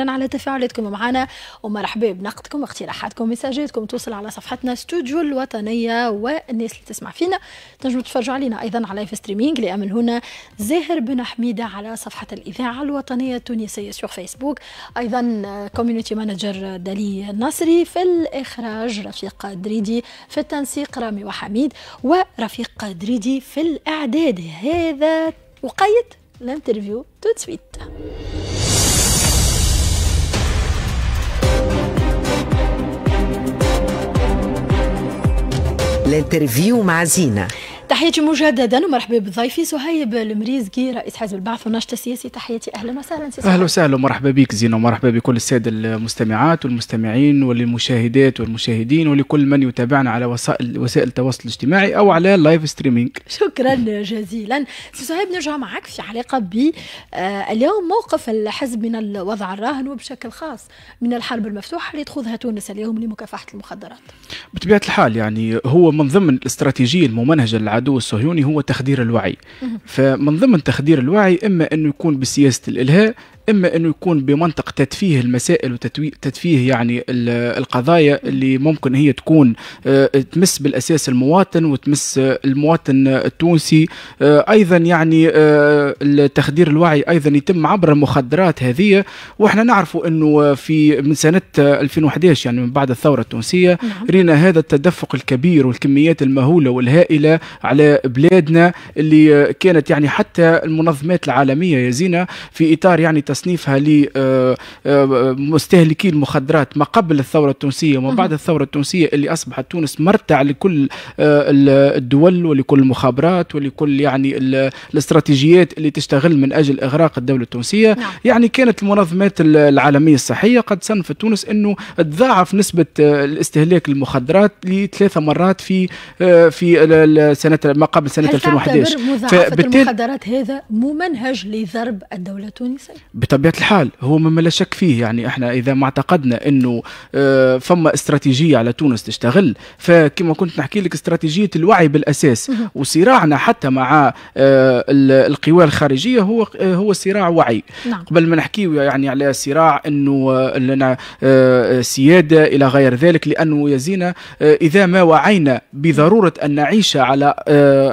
على تفاعلاتكم معنا ومرحبا بنقدكم واقتراحاتكم مساجاتكم توصل على صفحتنا استوديو الوطنيه والناس اللي تسمع فينا تنجموا تتفرجوا علينا ايضا على لايف ستريمينغ لامل هنا زاهر بن حميده على صفحه الاذاعه الوطنيه التونسيه سور فيسبوك ايضا كوميونيتي مانجر دالي النصري في الاخراج رفيق دريدي في التنسيق رامي وحميد ورفيق دريدي في الاعداد هذا وقيد الانترفيو تو سويت l'interview Masina. تحياتي مجددا ومرحبا بضيفي سهيب المريزقي رئيس حزب البعث والناشط السياسي تحياتي اهلا وسهلا سي اهلا وسهلا ومرحبا بك زينه ومرحبا بكل الساده المستمعات والمستمعين وللمشاهدات والمشاهدين ولكل من يتابعنا على وسائل وسائل التواصل الاجتماعي او على لايف ستريمينج شكرا جزيلا سي سهيب نرجع معك في علاقه ب آه، اليوم موقف الحزب من الوضع الراهن وبشكل خاص من الحرب المفتوحه اللي تخوضها تونس اليوم لمكافحه المخدرات بطبيعه الحال يعني هو من ضمن الاستراتيجيه الممنهجه للعدو العدو الصهيوني هو تخدير الوعي فمن ضمن تخدير الوعي اما انه يكون بسياسه الالهاء اما انه يكون بمنطق تدفيه المسائل وتدفيه يعني القضايا اللي ممكن هي تكون آه، تمس بالاساس المواطن وتمس آه، المواطن التونسي آه، ايضا يعني تخدير الوعي ايضا يتم عبر المخدرات هذه واحنا نعرفوا انه في من سنه 2011 يعني من بعد الثوره التونسيه نعم. رينا هذا التدفق الكبير والكميات المهوله والهائله على بلادنا اللي كانت يعني حتى المنظمات العالميه يا زينه في اطار يعني تصنيفها لمستهلكي آه، آه، المخدرات ما قبل الثورة التونسية وما بعد الثورة التونسية اللي أصبحت تونس مرتع لكل آه، الدول ولكل المخابرات ولكل يعني الاستراتيجيات اللي تشتغل من أجل إغراق الدولة التونسية نعم. يعني كانت المنظمات العالمية الصحية قد صنفت تونس أنه تضاعف نسبة الاستهلاك المخدرات لثلاثة مرات في في سنة ما قبل سنة 2011 هل تعتبر مضاعفة المخدرات هذا ممنهج لضرب الدولة التونسية؟ بطبيعه الحال هو مما لا شك فيه يعني احنا اذا ما اعتقدنا انه آه، فما استراتيجيه على تونس تشتغل فكما كنت نحكي لك استراتيجيه الوعي بالاساس وصراعنا حتى مع آه، القوى الخارجيه هو آه، هو صراع وعي نعم. قبل ما نحكي يعني على صراع انه لنا سياده الى غير ذلك لانه يزينا اذا ما وعينا بضروره ان نعيش على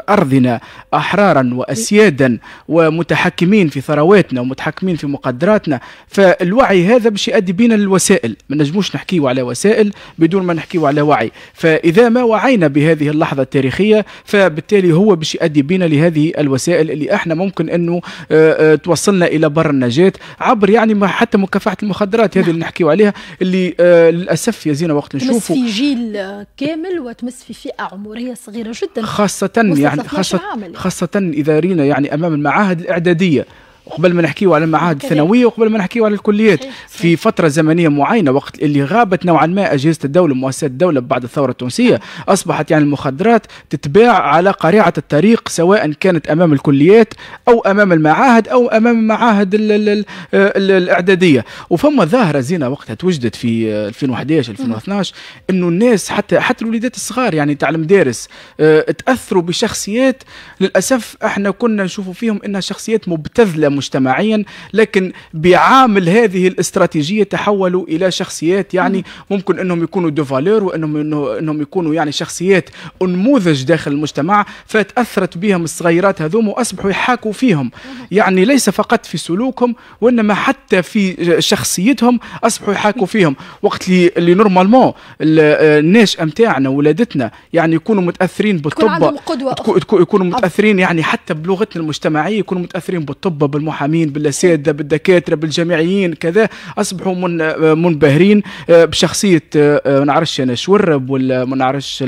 ارضنا احرارا واسيادا ومتحكمين في ثرواتنا ومتحكمين في مقدراتنا فالوعي هذا باش يؤدي بينا للوسائل ما نجموش نحكيو على وسائل بدون ما نحكيو على وعي فاذا ما وعينا بهذه اللحظه التاريخيه فبالتالي هو باش يؤدي بينا لهذه الوسائل اللي احنا ممكن انه آه، آه، توصلنا الى بر النجاه عبر يعني ما حتى مكافحه المخدرات هذه اللي نعم. نحكيو عليها اللي آه، للاسف يا زينه وقت نشوفه تمس في جيل كامل وتمس في فئه عمريه صغيره جدا خاصه يعني خاصه خاصه اذا رينا يعني امام المعاهد الاعداديه وقبل ما نحكيو على المعاهد الثانويه وقبل ما نحكيو على الكليات إيه، في فتره زمنيه معينه وقت اللي غابت نوعا ما اجهزه الدوله مؤسسات الدوله بعد الثوره التونسيه اصبحت يعني المخدرات تتباع على قريعه الطريق سواء كانت امام الكليات او امام المعاهد او امام المعاهد الاعداديه وفما ظاهره زينه وقتها توجدت في 2011 2012 انه الناس حتى حتى الوليدات الصغار يعني تعلم المدارس آه، تاثروا بشخصيات للاسف احنا كنا نشوفوا فيهم انها شخصيات مبتذله مجتمعيا لكن بعامل هذه الاستراتيجيه تحولوا الى شخصيات يعني ممكن انهم يكونوا دو فالور وانهم انهم يكونوا يعني شخصيات نموذج داخل المجتمع فتاثرت بهم الصغيرات هذوم واصبحوا يحاكوا فيهم يعني ليس فقط في سلوكهم وانما حتى في شخصيتهم اصبحوا يحاكوا فيهم وقت اللي نورمالمون الناس نتاعنا ولادتنا يعني يكونوا متاثرين بالطب يكونوا متاثرين يعني حتى بلغتنا المجتمعيه يكونوا متاثرين بالطب بالمحامين بالاساتذه بالدكاتره بالجامعيين كذا اصبحوا من منبهرين آه، بشخصيه آه، آه، ما نعرفش انا شورب ولا ما نعرفش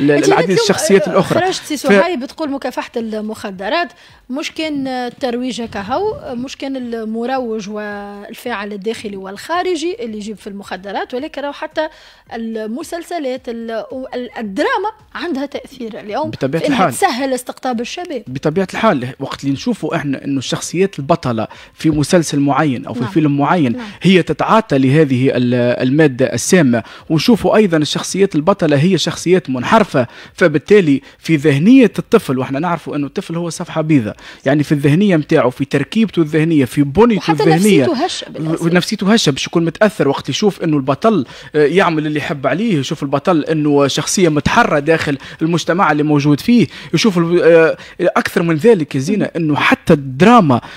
العديد الشخصيات الاخرى خرجت سي صهيب بتقول مكافحه المخدرات مش كان الترويج كهو مش كان المروج والفاعل الداخلي والخارجي اللي يجيب في المخدرات ولكن راهو حتى المسلسلات الدراما عندها تاثير اليوم بطبيعه الحال تسهل استقطاب الشباب بطبيعه الحال وقت اللي نشوفوا احنا انه الشخصيات البطلة في مسلسل معين أو في نعم. فيلم معين نعم. هي تتعاطى لهذه المادة السامة ونشوفوا أيضا الشخصيات البطلة هي شخصيات منحرفة فبالتالي في ذهنية الطفل وإحنا نعرفوا أنه الطفل هو صفحة بيضاء يعني في الذهنية متاعه في تركيبته الذهنية في بنيته الذهنية نفسيته هشة نفسيته هشة باش يكون متأثر وقت يشوف أنه البطل آه، يعمل اللي يحب عليه يشوف البطل أنه شخصية متحرة داخل المجتمع اللي موجود فيه يشوف آه، أكثر من ذلك زينة أنه حتى الدراما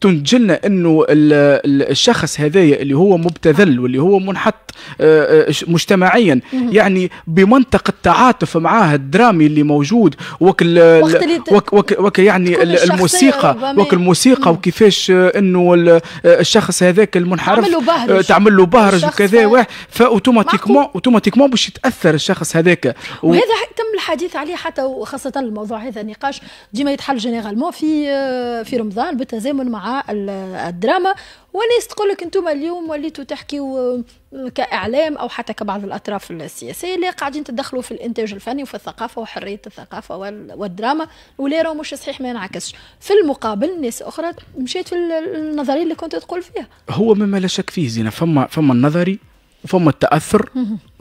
تنتج لنا انه الشخص هذايا اللي هو مبتذل واللي هو منحط آه، آه، مجتمعيا يعني بمنطق التعاطف معاه الدرامي اللي موجود وك وك, وك, وك يعني الموسيقى وك الموسيقى وكيفاش آه، انه الشخص هذاك المنحرف تعمل له بهرج وكذا فاوتوماتيكمون اوتوماتيكمون باش يتاثر الشخص هذاك وهذا تم الحديث عليه حتى وخاصه الموضوع هذا النقاش ديما يتحل جينيرالمون في في رمضان بالتزامن مع الدراما وناس تقول لك انتم اليوم وليتوا تحكيوا آه، كاعلام او حتى كبعض الاطراف السياسيه اللي قاعدين تدخلوا في الانتاج الفني وفي الثقافه وحريه الثقافه والدراما ولا راهو مش صحيح ما ينعكسش في المقابل ناس اخرى مشيت في النظريه اللي كنت تقول فيها هو مما لا شك فيه زينه فما فما النظري ثم التاثر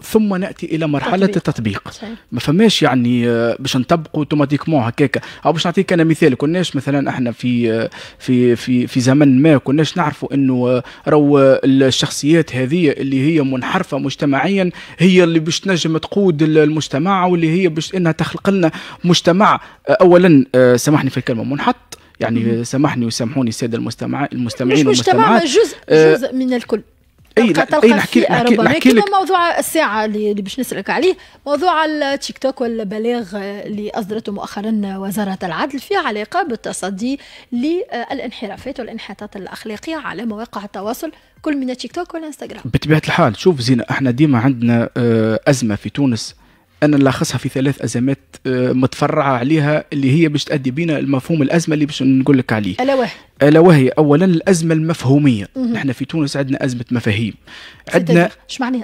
ثم ناتي الى مرحله التطبيق, التطبيق. ما فماش يعني آه، باش نطبقوا اوتوماتيكمون هكاك او باش نعطيك انا مثال كناش مثلا احنا في آه، في في في زمن ما كناش نعرفوا انه آه، رو الشخصيات هذه اللي هي منحرفه مجتمعيا هي اللي باش تنجم تقود المجتمع واللي هي باش انها تخلق لنا مجتمع اولا سامحني في الكلمه منحط يعني سامحني وسامحوني الساده المستمع المستمعين مش مجتمع جزء جزء من الكل اي تلقى اي نحكي نحكي نحكي لك موضوع الساعه اللي باش نسالك عليه موضوع التيك توك والبلاغ اللي اصدرته مؤخرا وزاره العدل فيه علاقه بالتصدي للانحرافات والانحطاط الاخلاقيه على مواقع التواصل كل من التيك توك والانستغرام بطبيعه الحال شوف زينه احنا ديما عندنا آه، ازمه في تونس انا نلخصها في ثلاث ازمات آه، متفرعه عليها اللي هي باش تؤدي بينا المفهوم الازمه اللي باش نقول لك عليه الا وهي الا وهي اولا الازمه المفهوميه نحن في تونس عندنا ازمه مفاهيم عندنا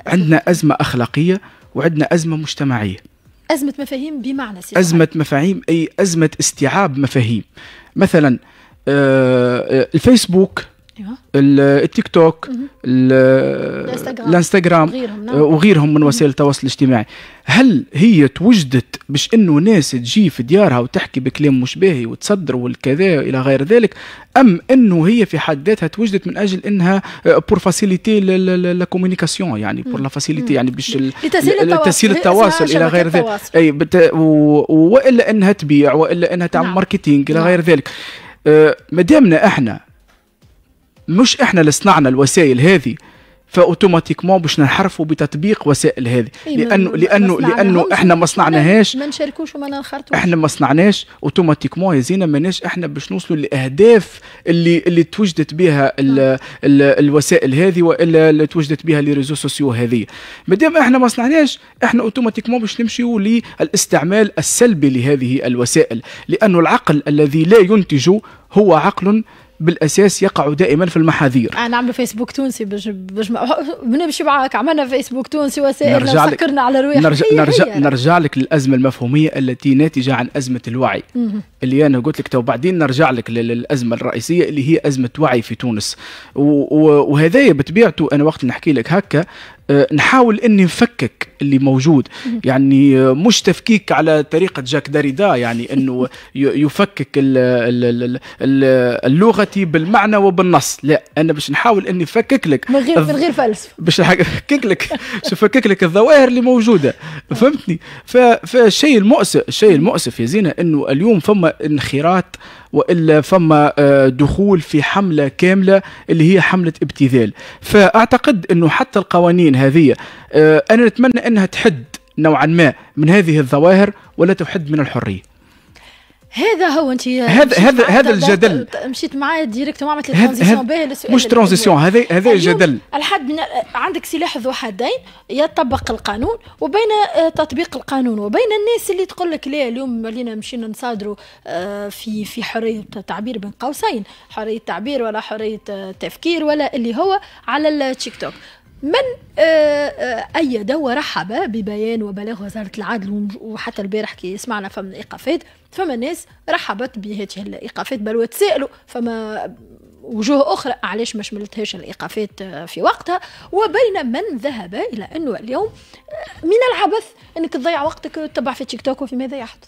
عندنا ازمه اخلاقيه وعندنا ازمه مجتمعيه ازمه مفاهيم بمعنى سيدي ازمه مفاهيم اي ازمه استيعاب مفاهيم مثلا آه, آه، الفيسبوك أيوة. التيك توك الانستغرام وغيرهم, نعم. آه، وغيرهم من وسائل التواصل الاجتماعي هل هي توجدت باش انه ناس تجي في ديارها وتحكي بكلام مش باهي وتصدر والكذا الى غير ذلك ام انه هي في حد ذاتها توجدت من اجل انها بور فاسيليتي لا كومونيكاسيون يعني بور لا فاسيليتي يعني باش تسهيل التواصل الى غير ذلك اي بت... و... والا انها تبيع والا انها تعمل ماركتينغ نعم. الى نعم. غير ذلك آه، دامنا احنا مش احنا اللي صنعنا الوسائل هذه فاوتوماتيكمون باش ننحرفوا بتطبيق وسائل هذه إيه لانه لانه لانه احنا ما صنعناهاش ما نشاركوش وما ننخرطوش احنا ما صنعناش اوتوماتيكمون يا زينه ماناش احنا باش نوصلوا للاهداف اللي اللي توجدت بها الـ الـ الوسائل هذه والا اللي توجدت بها لي ريزو سوسيو هذه مادام احنا ما صنعناش احنا اوتوماتيكمون باش نمشيو للاستعمال السلبي لهذه الوسائل لانه العقل الذي لا ينتج هو عقل بالاساس يقع دائما في المحاذير انا آه، نعمل فيسبوك تونسي باش باش من معاك عملنا فيسبوك تونسي وسائل نرجع سكرنا على رواحنا نرجع, هي نرجع, هي. نرجع لك للازمه المفهوميه التي ناتجه عن ازمه الوعي مه. اللي انا قلت لك تو بعدين نرجع لك للازمه الرئيسيه اللي هي ازمه وعي في تونس وهذايا بطبيعته انا وقت نحكي لك هكا آه، نحاول اني نفكك اللي موجود يعني آه، مش تفكيك على طريقه جاك داريدا يعني انه يفكك اللغه بالمعنى وبالنص لا انا باش نحاول اني نفكك لك من غير من غير فلسفه باش نفكك لك نفكك لك الظواهر اللي موجوده آه. فهمتني فالشيء المؤسف الشيء المؤسف يا زينه انه اليوم فما انخراط والا فما آه، دخول في حمله كامله اللي هي حمله ابتذال فاعتقد انه حتى القوانين هذه آه، انا نتمنى انها تحد نوعا ما من هذه الظواهر ولا تحد من الحريه هذا هو انت هذا هذا هذا الجدل مشيت معايا ما عملت ترانزيسيون باهي مش ترانزيسيون هذا هذا الجدل الحد من عندك سلاح ذو حدين يطبق القانون وبين آه، تطبيق القانون وبين الناس اللي تقول لك لا اليوم ملينا مشينا نصادروا آه، في في حريه التعبير بين قوسين حريه تعبير ولا حريه آه، تفكير ولا اللي هو على التيك توك من آه، آه، أيد ورحب ببيان وبلاغ وزارة العدل وحتى البارح كي سمعنا فما إيقافات فما ناس رحبت بهذه الإيقافات بل وتسائلوا فما وجوه أخرى علاش ما شملتهاش الإيقافات آه، في وقتها وبين من ذهب إلى أنه اليوم من العبث أنك تضيع وقتك وتتبع في تيك توك وفي ماذا يحدث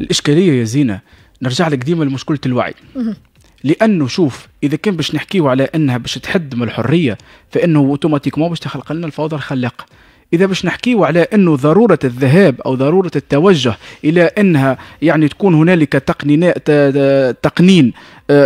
الإشكالية يا زينة نرجع لك ديما لمشكلة الوعي لانه شوف اذا كان باش نحكيو على انها باش تحد من الحريه فانه اوتوماتيكمون باش تخلق لنا الفوضى الخلاقه اذا باش نحكيو على انه ضروره الذهاب او ضروره التوجه الى انها يعني تكون هنالك تقنين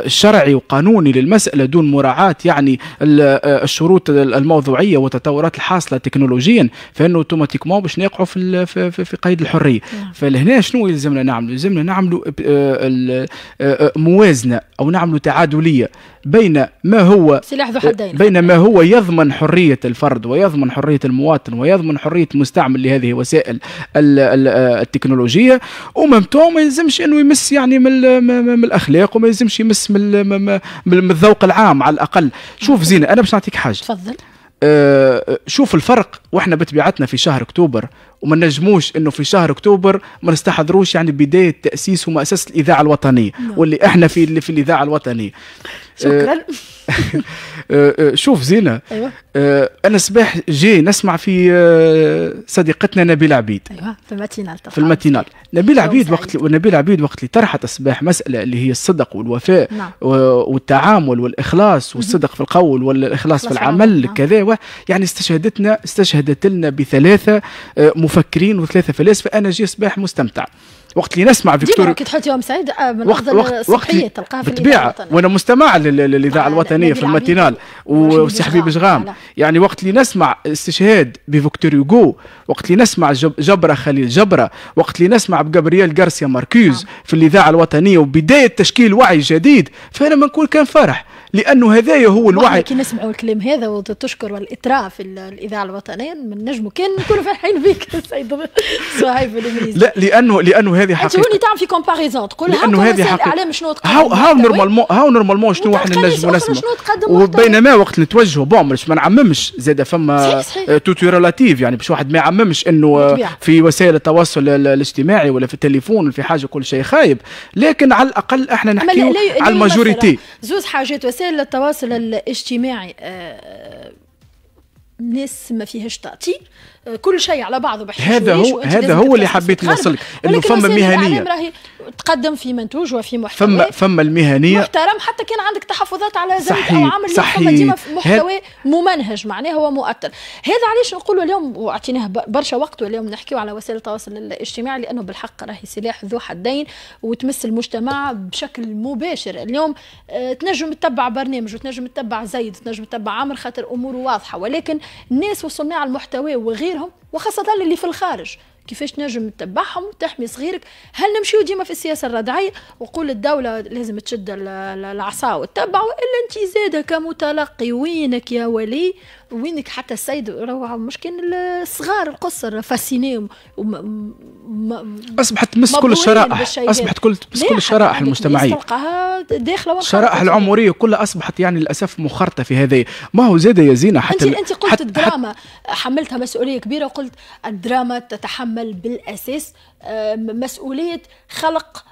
شرعي وقانوني للمسألة دون مراعاة يعني آه، الشروط الموضوعية والتطورات الحاصلة تكنولوجيا فإنه أوتوماتيكمون باش نقعوا في, في, في, قيد الحرية نعم. فلهنا شنو يلزمنا نعملوا؟ يلزمنا نعملوا آه، آه، موازنة أو نعملوا تعادلية بين ما هو سلاح ذو حدين بين ما هو يضمن حرية الفرد ويضمن حرية المواطن ويضمن حرية مستعمل لهذه الوسائل التكنولوجية وممتوم ما يلزمش أنه يمس يعني من الأخلاق وما يلزمش يمس تتمس من من الذوق العام على الاقل شوف زينه انا باش نعطيك حاجه تفضل آه شوف الفرق واحنا بطبيعتنا في شهر اكتوبر وما نجموش انه في شهر اكتوبر ما نستحضروش يعني بدايه تاسيس ومؤسسه الاذاعه الوطنيه نعم. واللي احنا في اللي في الاذاعه الوطنيه شكرا آه، آه، شوف زينه ايوه آه، انا صباح جاي نسمع في صديقتنا نبيل عبيد ايوه في الماتينال في الماتينال نبيل عبيد وقت نبيل عبيد وقت اللي طرحت صباح مساله اللي هي الصدق والوفاء نعم. والتعامل والاخلاص والصدق في القول والاخلاص في العمل نعم. كذا يعني استشهدتنا استشهدت لنا بثلاثه مف مفكرين وثلاثه فلاسفه انا جاي صباح مستمتع وقت اللي نسمع فيكتور كي تحط يوم سعيد آه، من وقت وقت وقت في بالطبيعه وانا مستمع آه، للاذاعه الوطنيه في الماتينال وسي حبيب شغام يعني وقت اللي نسمع استشهاد بفيكتور يوغو وقت اللي نسمع جبره خليل جبره وقت اللي نسمع بجابرييل غارسيا ماركوز نعم. في الاذاعه الوطنيه وبدايه تشكيل وعي جديد فانا ما نكون كان فرح لانه هذايا هو الوعي كي نسمعوا الكلام هذا وتشكر الاطراء في الاذاعه الوطنيه من نجم كان نكونوا فرحين بك سيد صهيب لا لانه لانه هذه حقيقه توني تعمل في كومباريزون تقول لانه هذه حقيقه الاعلام شنو تقدم هاو هاو نورمالمون هاو نورمالمون شنو احنا نجموا نسمع وبينما وقت نتوجهوا بون باش ما نعممش زاد فما آه، توتي ريلاتيف يعني باش واحد ما يعممش انه في وسائل التواصل الاجتماعي ولا في التليفون في حاجه كل شيء خايب لكن على الاقل احنا نحكيو على الماجوريتي زوز حاجات وسائل التواصل الاجتماعي آه، ناس ما فيهاش تعطي آه، كل شيء على بعضه هذا هو هذا هو اللي حبيت نوصلك انه فما مهنيه تقدم في منتوج وفي محتوى فما فما المهنيه محترم حتى كان عندك تحفظات على ذلك او عامل فما ديما محتوى ممنهج معناه هو مؤثر هذا علاش نقولوا اليوم واعطيناه برشا وقت واليوم نحكيو على وسائل التواصل الاجتماعي لانه بالحق راهي سلاح ذو حدين وتمس المجتمع بشكل مباشر اليوم آه، تنجم تتبع برنامج وتنجم تتبع زيد وتنجم تتبع عامر خاطر اموره واضحه ولكن الناس وصناع المحتوى وغيرهم وخاصه اللي في الخارج كيفاش نجم تتبعهم وتحمي صغيرك هل نمشيو ديما في السياسه الردعيه وقول الدوله لازم تشد العصا وتتبع الا انت زاده كمتلقي وينك يا ولي وينك حتى السيد روعه مش كان الصغار القصر فاسيني اصبحت تمس كل الشرائح اصبحت كل تمس كل الشرائح المجتمعيه داخله الشرائح العمريه كلها اصبحت يعني للاسف مخرطه في هذه ما هو زاد يا زينه حتى انت انت قلت حت الدراما حملتها مسؤوليه كبيره وقلت الدراما تتحمل بالاساس آه، مسؤوليه خلق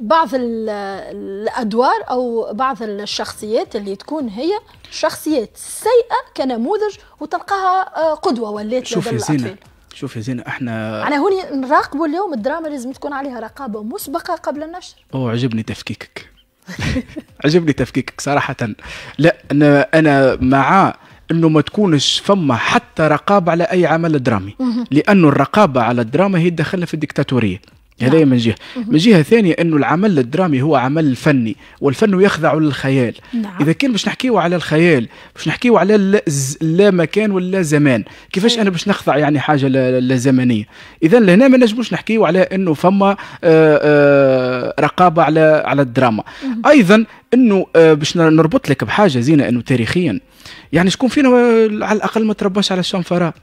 بعض الادوار او بعض الشخصيات اللي تكون هي شخصيات سيئه كنموذج وتلقاها آه، قدوه ولات شوف يا زينة شوف يا زينة احنا انا هوني نراقبوا اليوم الدراما لازم تكون عليها رقابه مسبقه قبل النشر اوه عجبني تفكيكك عجبني تفكيكك صراحه لا انا انا مع انه ما تكونش فما حتى رقابه على اي عمل درامي لانه الرقابه على الدراما هي تدخلها في الديكتاتوريه هذا نعم. من جهه من جهه ثانيه انه العمل الدرامي هو عمل فني والفن يخضع للخيال نعم. اذا كان باش نحكيو على الخيال باش نحكيو على لا, مكان ولا زمان كيفاش أيوة. انا باش نخضع يعني حاجه لا, زمنيه اذا لهنا ما نجموش نحكيو على انه فما آه، آه، رقابه على على الدراما ايضا انه آه، باش نربط لك بحاجه زينه انه تاريخيا يعني شكون فينا على الاقل ما ترباش على الشنفره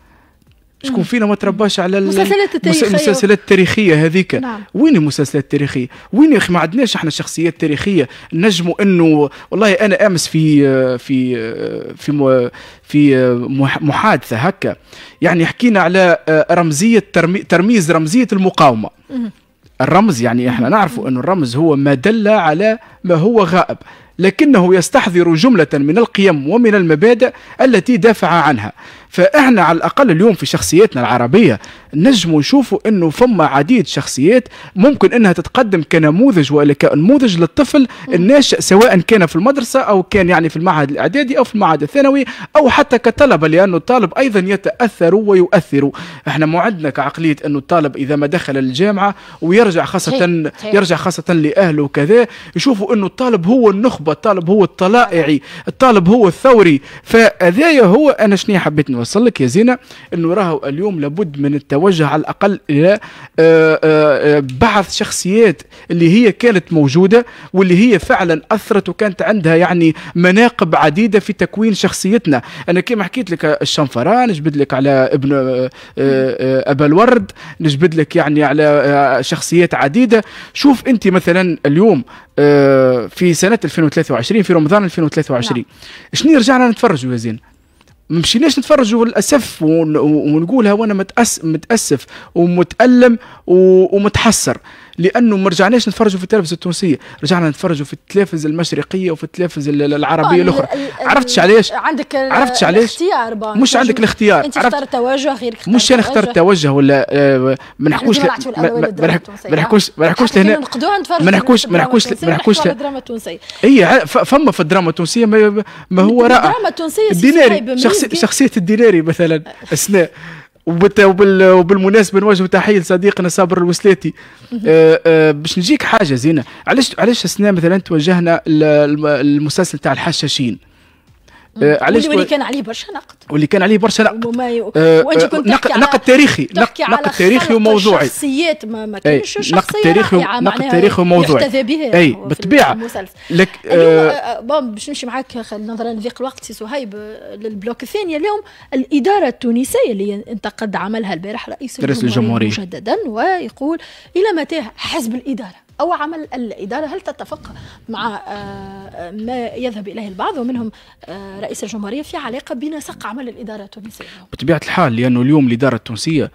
شكون فينا ما ترباش على المسلسلات التاريخيه المسلسلات التاريخيه هذيك نعم. وين المسلسلات التاريخيه وين يا اخي ما عندناش احنا شخصيات تاريخيه نجموا انه والله انا امس في في في في محادثه هكا يعني حكينا على آه، رمزيه ترميز رمزيه المقاومه الرمز يعني احنا نعرف انه الرمز هو ما دل على ما هو غائب لكنه يستحضر جمله من القيم ومن المبادئ التي دافع عنها فاحنا على الاقل اليوم في شخصياتنا العربيه نجموا نشوفوا انه فما عديد شخصيات ممكن انها تتقدم كنموذج ولا كنموذج للطفل الناشئ سواء كان في المدرسه او كان يعني في المعهد الاعدادي او في المعهد الثانوي او حتى كطلبه لانه الطالب ايضا يتاثر ويؤثر احنا معدنا كعقليه انه الطالب اذا ما دخل الجامعه ويرجع خاصه يرجع خاصه لاهله وكذا يشوفوا انه الطالب هو النخبه الطالب هو الطلائعي الطالب هو الثوري فهذايا هو انا شنو حبيت نوصل لك يا زينه انه راهو اليوم لابد من التوجه على الاقل الى آه، آه، آه، بعض شخصيات اللي هي كانت موجوده واللي هي فعلا اثرت وكانت عندها يعني مناقب عديده في تكوين شخصيتنا انا كما حكيت لك الشنفران نجبد لك على ابن ابا الورد نجبد لك يعني على شخصيات عديده شوف انت مثلا اليوم في سنه 2023 في رمضان 2023 نعم. شنو رجعنا نتفرجوا يا زين مشيناش نتفرجوا للاسف ونقولها وانا متأس متاسف ومتالم ومتحسر لانه ما رجعناش نتفرجوا في التلفزه التونسيه رجعنا نتفرجوا في التلفزه المشرقيه وفي التلفزه العربيه طيب، الاخرى عرفتش علاش عندك عرفتش علاش مش عندك الاختيار انت اخترت توجه غير مش انا اخترت توجه ولا آه، ما نحكوش ما نحكوش ما نحكوش لهنا ما نحكوش ما نحكوش ما نحكوش الدراما التونسيه اي فما في الدراما التونسيه ما هو رائع الدراما التونسيه شخصيه الديناري مثلا اسناء وبال... وبالمناسبه نوجه تحيه لصديقنا صابر الوسلاتي آه،, آه باش نجيك حاجه زينه علاش علاش السنه مثلا توجهنا للمسلسل تاع الحشاشين آه علاش واللي كان عليه برشا نقد واللي كان عليه برشا نقد آه،, آه وانت كنت نقد, نقد تاريخي نقد تاريخي وموضوعي شخصيات ما, ما كانش إيه، نقد تاريخي نقد تاريخي وموضوعي اي بالطبيعه لك آه، آه، بون باش نمشي معاك نظرا لضيق الوقت سي صهيب للبلوك الثاني اليوم الاداره التونسيه اللي انتقد عملها البارح رئيس الجمهوريه مجددا ويقول الى متى حزب الاداره أو عمل الإدارة هل تتفق مع آه، آه، ما يذهب إليه البعض ومنهم آه، رئيس الجمهورية في علاقة بنسق عمل الإدارة التونسية بطبيعة الحال لأنه اليوم الإدارة التونسية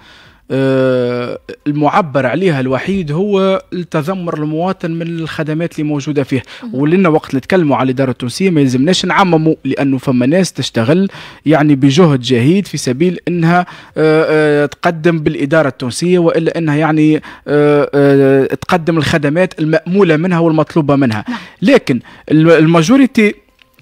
آه، المعبر عليها الوحيد هو التذمر المواطن من الخدمات اللي موجوده فيه ولنا وقت نتكلموا على الاداره التونسيه ما يلزمناش نعمموا لانه فما ناس تشتغل يعني بجهد جهيد في سبيل انها آه، آه، تقدم بالاداره التونسيه والا انها يعني تقدم الخدمات الماموله منها والمطلوبه منها نعم. لكن الماجوريتي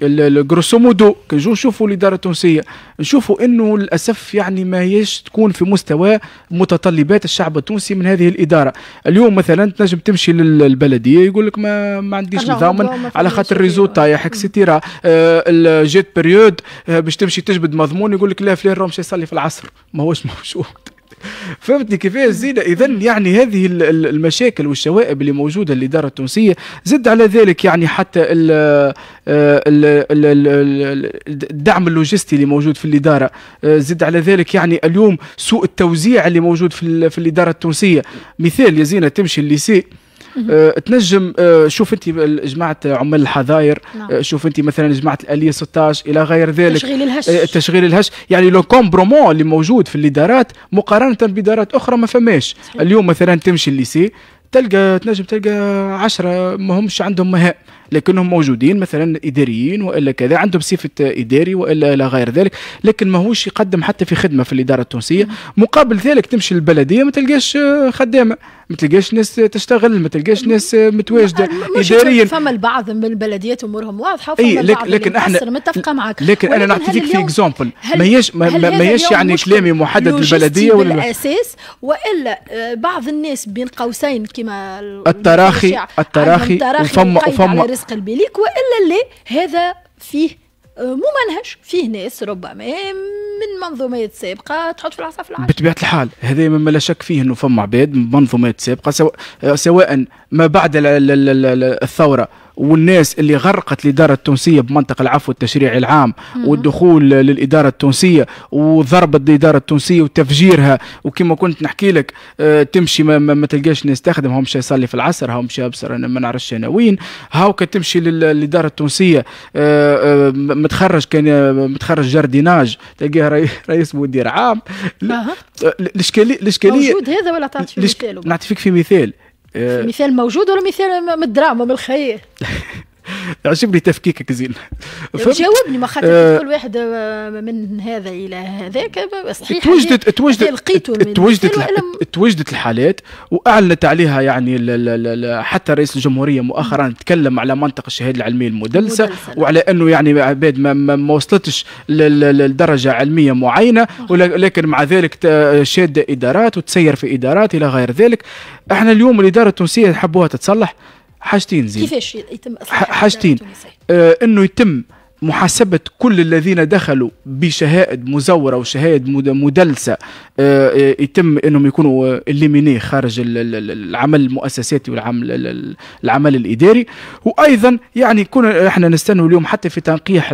الجروسو مودو كنجو نشوفوا الاداره التونسيه نشوفوا انه للاسف يعني ما هيش تكون في مستوى متطلبات الشعب التونسي من هذه الاداره اليوم مثلا تنجم تمشي للبلديه يقول لك ما ما عنديش نظام على خاطر الريزو طايح اكسيتيرا الجيت بريود باش تمشي تجبد مضمون يقول لك لا فلان راه مشى يصلي في العصر ما هوش موجود فهمتني كيفاش زينه اذا يعني هذه المشاكل والشوائب اللي موجوده الإدارة التونسيه زد على ذلك يعني حتى آه، الدعم اللوجستي اللي موجود في الاداره آه، زد على ذلك يعني اليوم سوء التوزيع اللي موجود في, في الاداره التونسيه مثال يا زينه تمشي الليسي آه، تنجم آه، شوف انت جماعه عمال الحظاير نعم. آه، شوف انت مثلا جماعه الاليه 16 الى غير ذلك تشغيل الهش تشغيل الهش يعني لو كومبرومون اللي موجود في الادارات مقارنه بادارات اخرى ما فماش اليوم مثلا تمشي الليسي تلقى تنجم تلقى 10 ما همش عندهم مهام لكنهم موجودين مثلا إداريين وإلا كذا عندهم صفة إداري وإلا إلى غير ذلك لكن ماهوش يقدم حتى في خدمة في الإدارة التونسية مقابل ذلك تمشي البلدية ما تلقاش خدامة ما تلقاش ناس تشتغل ما تلقاش ناس متواجده اداريا فما البعض من البلديات امورهم واضحه فما إيه لكن, لكن احنا متفقه معك لكن انا نعطيك في اكزومبل ماهيش ماهيش يعني كلامي محدد للبلديه ولا بالاساس والا آه، بعض الناس بين قوسين كما التراخي التراخي وفما وفما يثقل بليك والا لا هذا فيه آه، ممنهج فيه ناس ربما من منظومات سابقه تحط في العصا في العشر بطبيعه الحال هذا مما لا شك فيه انه فما عباد من منظومات سابقه سواء سواء ما بعد الثوره والناس اللي غرقت الاداره التونسيه بمنطق العفو التشريعي العام والدخول للاداره التونسيه وضربت الاداره التونسيه وتفجيرها وكما كنت نحكي لك آه تمشي ما, ما, ما تلقاش ناس تخدم هم مش يصلي في العصر هم مش يبصر انا ما نعرفش انا وين هاوكا تمشي للاداره التونسيه آه آه متخرج كان آه، متخرج جارديناج تلقاه رئيس مدير عام الاشكاليه آه، الاشكاليه موجود هذا ولا تعطي فيك مثال نعطي فيك في مثال آه، مثال موجود ولا مثال من الدراما من الخير عجبني تفكيكك زين جاوبني ما خاطر آه كل واحد آه، من هذا الى هذاك صحيح توجدت توجدت توجدت توجدت الحالات واعلنت عليها يعني ل ل ل حتى رئيس الجمهوريه مؤخرا تكلم على منطق الشهاده العلميه المدلسه وعلى انه يعني عباد ما, ما وصلتش لدرجه علميه معينه ولكن مع ذلك شاده ادارات وتسير في ادارات الى غير ذلك احنا اليوم الاداره التونسيه حبوها تتصلح حاجتين زين كيفاش يتم اصلاح حاجتين آه انه يتم محاسبة كل الذين دخلوا بشهائد مزورة وشهائد مدلسة آه، آه، يتم أنهم يكونوا الليميني آه، خارج العمل المؤسساتي والعمل العمل الإداري وأيضا يعني كنا احنا نستنوا اليوم حتى في تنقيح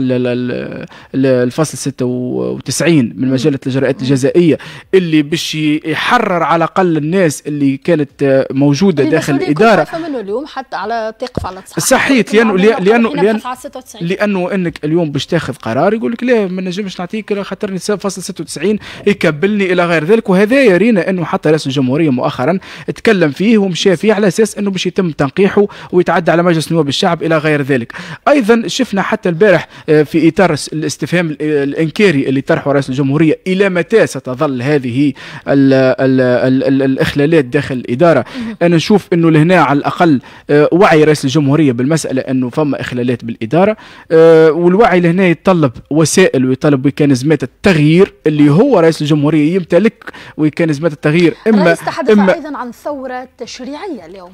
الفصل 96 من مجلة الإجراءات الجزائية اللي باش يحرر على الأقل الناس اللي كانت موجودة إيه، داخل الإدارة منه اليوم حتى على تقف على صحيح لأنه لأنه لأنه, لأنه, لأنه انك اليوم باش تاخذ قرار يقول لك لا ما نجمش نعطيك خاطرني 96 يكبلني الى غير ذلك وهذا يرينا انه حتى رئيس الجمهوريه مؤخرا تكلم فيه ومشى فيه على اساس انه باش يتم تنقيحه ويتعدى على مجلس نواب الشعب الى غير ذلك ايضا شفنا حتى البارح آه، في اطار الاستفهام آه، الانكاري اللي طرحه رئيس الجمهوريه الى متى ستظل هذه الـ الـ الـ الـ الاخلالات داخل الاداره انا نشوف انه لهنا على الاقل آه، وعي رئيس الجمهوريه بالمساله انه فما اخلالات بالاداره والوعي لهنا يتطلب وسائل ويطلب ميكانيزمات التغيير اللي هو رئيس الجمهوريه يمتلك ميكانيزمات التغيير اما تحدث إما ايضا عن ثوره تشريعيه اليوم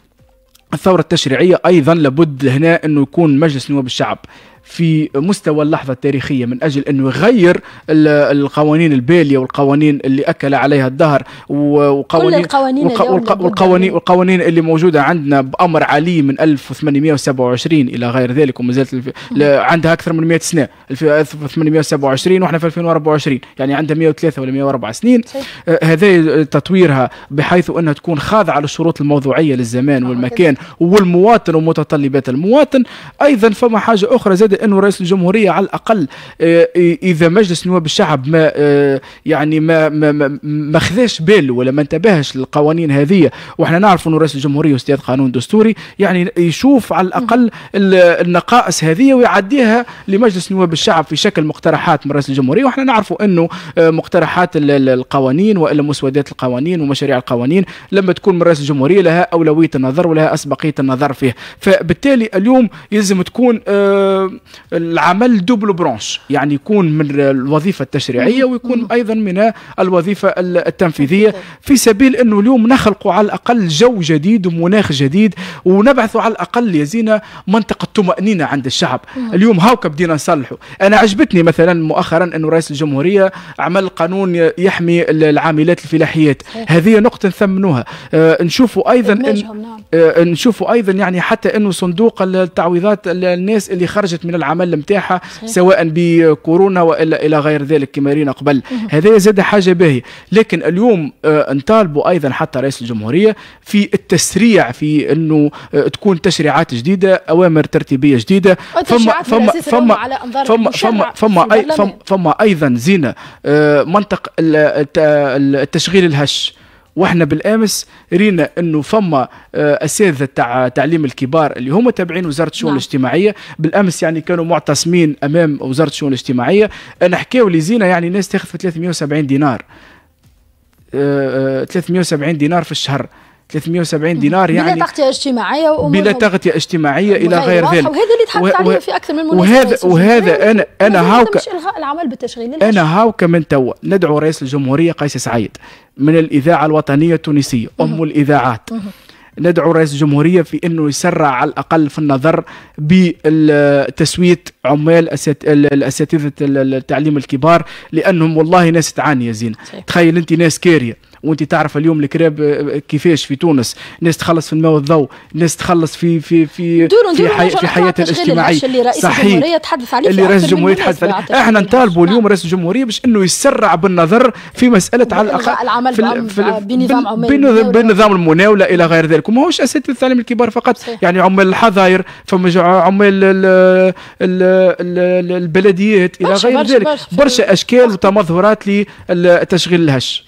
الثورة التشريعية أيضا لابد هنا أنه يكون مجلس نواب الشعب في مستوى اللحظه التاريخيه من اجل انه يغير القوانين الباليه والقوانين اللي اكل عليها الدهر وقوانين كل القوانين والق... والق... والقوانين والقوانين اللي موجوده عندنا بامر علي من 1827 الى غير ذلك وما زالت عندها اكثر من 100 سنه 1827 واحنا في 2024 يعني عندها 103 ولا 104 سنين آه، هذا تطويرها بحيث انها تكون خاضعه للشروط الموضوعيه للزمان آه، والمكان والمواطن ومتطلبات المواطن ايضا فما حاجه اخرى زاد انه رئيس الجمهوريه على الاقل آه، اذا مجلس نواب الشعب ما آه، يعني ما ما, ما خذاش باله ولا ما انتبهش للقوانين هذه واحنا نعرف انه رئيس الجمهوريه استاذ قانون دستوري يعني يشوف على الاقل النقائص هذه ويعديها لمجلس نواب الشعب في شكل مقترحات من رئيس الجمهوريه واحنا نعرفوا انه آه، مقترحات القوانين والا مسودات القوانين ومشاريع القوانين لما تكون من رئيس الجمهوريه لها اولويه النظر ولها اسبقيه النظر فيه فبالتالي اليوم يلزم تكون آه العمل دوبل برونش يعني يكون من الوظيفه التشريعيه ويكون ايضا من الوظيفه التنفيذيه في سبيل انه اليوم نخلقوا على الاقل جو جديد ومناخ جديد ونبعثوا على الاقل يا زينه منطقه طمانينه عند الشعب اليوم هاوك بدينا نصلحوا انا عجبتني مثلا مؤخرا انه رئيس الجمهوريه عمل قانون يحمي العاملات الفلاحيات هذه نقطه نثمنوها آه نشوفوا ايضا نعم. آه نشوفوا ايضا يعني حتى انه صندوق التعويضات الناس اللي خرجت من العمل نتاعها سواء بكورونا والا الى غير ذلك كما رينا قبل هذا زاد حاجه باهيه لكن اليوم آه، نطالبوا ايضا حتى رئيس الجمهوريه في التسريع في انه آه، تكون تشريعات جديده اوامر ترتيبيه جديده فما فما فما فما فما فما, فما, فما ايضا زينه آه، منطق التشغيل الهش واحنا بالامس رينا انه فما آه، اساتذه تاع تعليم الكبار اللي هما تابعين وزاره الشؤون نعم. الاجتماعيه بالامس يعني كانوا معتصمين امام وزاره الشؤون الاجتماعيه انا آه، حكاو لي زينه يعني ناس تاخذ في 370 دينار 370 آه، دينار في الشهر 370 دينار يعني بلا تغطيه اجتماعيه وامور بلا تغطيه اجتماعيه الى غير ذلك وهذا اللي تحدث عليه في اكثر من مناسبه وهذا وهذا انا انا هاوك مش الغاء العمل بالتشغيل انا هاوك من توا ندعو رئيس الجمهوريه قيس سعيد من الاذاعه الوطنيه التونسيه ام الاذاعات ندعو رئيس الجمهوريه في انه يسرع على الاقل في النظر بتسويه عمال الاساتذه التعليم الكبار لانهم والله ناس تعاني يا زين تخيل انت ناس كاريه وانت تعرف اليوم الكراب آه، آه، كيفاش في تونس ناس تخلص في الماء والضوء ناس تخلص في في في دورو في, حي... في حياتها الاجتماعيه اللي رئيس صحيح الجمهوريه تحدث عليه اللي رئيس الجمهوريه تحدث عليه احنا نطالبوا اليوم رئيس الجمهوريه باش انه يسرع بالنظر في مساله على الاقل في, آه، بنظام بنظام, بنظام المناوله الى غير ذلك وماهوش اساتذه التعليم الكبار فقط يعني عمال الحظاير فما عمال البلديات الى غير ذلك برشا اشكال وتمظهرات لتشغيل الهش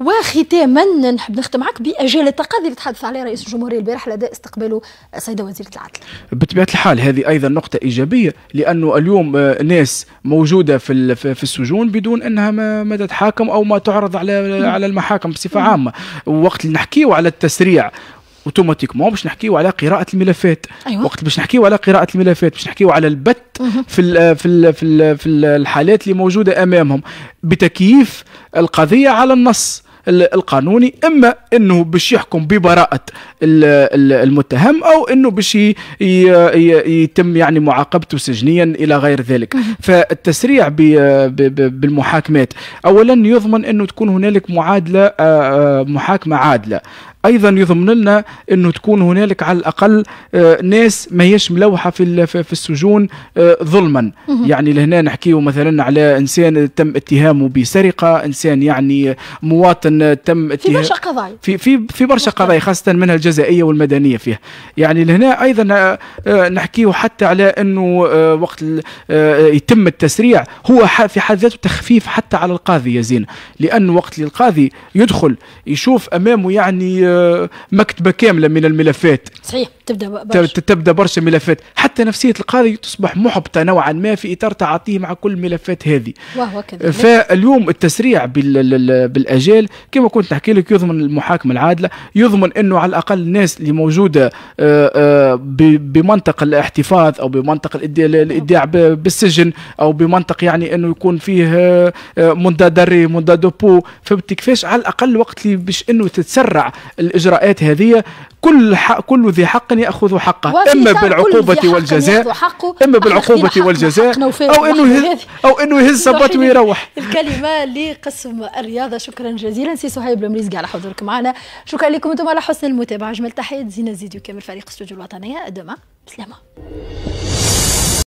وختاما نحب نختم معك باجال التقاضي اللي تحدث عليه رئيس الجمهوريه البارح لدى استقباله السيده وزيره العدل. بطبيعه الحال هذه ايضا نقطه ايجابيه لانه اليوم آه، ناس موجوده في في السجون بدون انها ما تتحاكم او ما تعرض على على المحاكم بصفه عامه، وقت اللي نحكيو على التسريع اوتوماتيكمون باش نحكيو على قراءه الملفات أيوة. وقت باش نحكيو على قراءه الملفات باش نحكيو على البت في الـ في الـ في, الـ في الحالات اللي موجوده امامهم بتكييف القضيه على النص القانوني اما انه باش يحكم ببراءه المتهم او انه باش يتم يعني معاقبته سجنيا الى غير ذلك فالتسريع بالمحاكمات اولا يضمن انه تكون هنالك معادله آه، آه، محاكمه عادله ايضا يضمن لنا انه تكون هنالك على الاقل آه، ناس ما هيش ملوحه في في السجون آه، ظلما يعني لهنا نحكيه مثلا على انسان تم اتهامه بسرقه انسان يعني مواطن تم في برشا قضايا في في في برشا قضايا خاصه منها الجزائيه والمدنيه فيها يعني لهنا ايضا آه، نحكيه حتى على انه وقت يتم التسريع هو في حد ذاته تخفيف حتى على القاضي يا زين لان وقت القاضي يدخل يشوف امامه يعني آه، مكتبه كامله من الملفات صحيح تبدا برشا تبدا برشا ملفات حتى نفسيه القاضي تصبح محبطه نوعا ما في اطار تعاطيه مع كل الملفات هذه وهكذا فاليوم التسريع بالاجال كما كنت نحكي لك يضمن المحاكمه العادله يضمن انه على الاقل الناس اللي موجوده آه، آه، بمنطق الاحتفاظ او بمنطق الادعاء بالسجن او بمنطق يعني انه يكون فيه مندا داري مندا كيفاش على الاقل وقت اللي باش انه تتسرع الاجراءات هذه كل حق كل ذي حق ياخذ حقه اما بالعقوبه والجزاء اما بالعقوبه والجزاء او انه او انه يهز صباط ويروح الكلمه لقسم الرياضه شكرا جزيلا سي سهيب المريزقي على حضورك معنا شكرا لكم انتم على حسن المتابعه اجمل تحيه زينه زيديو كامل فريق استوديو الوطنيه دوما بسلامه